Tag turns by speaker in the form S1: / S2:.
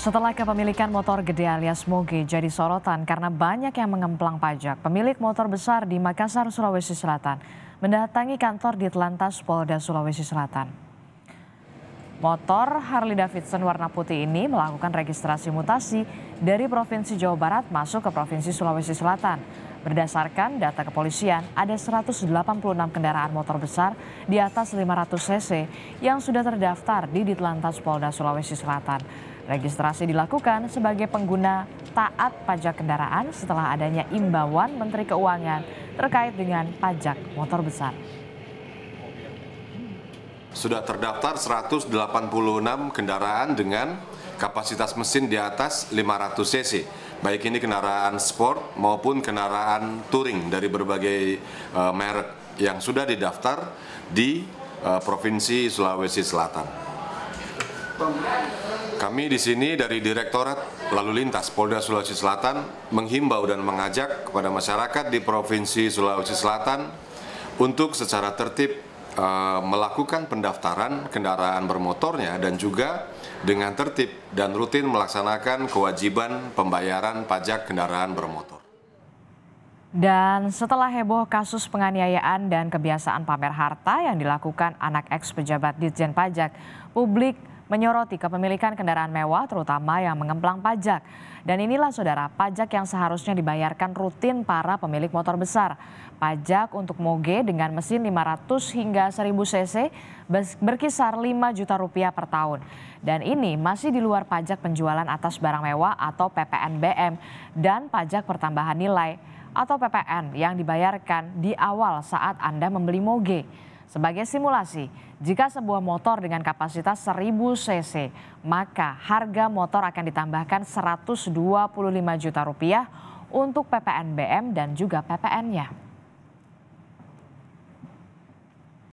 S1: Setelah kepemilikan motor gede alias moge jadi sorotan karena banyak yang mengemplang pajak, pemilik motor besar di Makassar, Sulawesi Selatan mendatangi kantor di Telantas Polda Sulawesi Selatan. Motor Harley Davidson warna putih ini melakukan registrasi mutasi dari Provinsi Jawa Barat masuk ke Provinsi Sulawesi Selatan. Berdasarkan data kepolisian, ada 186 kendaraan motor besar di atas 500 cc yang sudah terdaftar di Ditlantas Polda Sulawesi Selatan. Registrasi dilakukan sebagai pengguna taat pajak kendaraan setelah adanya imbauan Menteri Keuangan terkait dengan pajak motor besar.
S2: Sudah terdaftar 186 kendaraan dengan kapasitas mesin di atas 500 cc baik ini kendaraan sport maupun kendaraan touring dari berbagai uh, merek yang sudah didaftar di uh, Provinsi Sulawesi Selatan. Kami di sini dari Direktorat Lalu Lintas Polda Sulawesi Selatan menghimbau dan mengajak kepada masyarakat di Provinsi Sulawesi Selatan untuk secara tertib Eh, melakukan pendaftaran kendaraan bermotornya dan juga dengan tertib dan rutin melaksanakan kewajiban pembayaran pajak kendaraan bermotor.
S1: Dan setelah heboh kasus penganiayaan dan kebiasaan pamer harta yang dilakukan anak ex pejabat Ditjen Pajak, publik menyoroti kepemilikan kendaraan mewah terutama yang mengemplang pajak. Dan inilah saudara, pajak yang seharusnya dibayarkan rutin para pemilik motor besar. Pajak untuk moge dengan mesin 500 hingga 1000 cc berkisar 5 juta rupiah per tahun. Dan ini masih di luar pajak penjualan atas barang mewah atau PPNBM dan pajak pertambahan nilai atau PPN yang dibayarkan di awal saat Anda membeli moge. Sebagai simulasi, jika sebuah motor dengan kapasitas 1000 cc, maka harga motor akan ditambahkan 125 juta rupiah untuk PPNBM dan juga PPN-nya.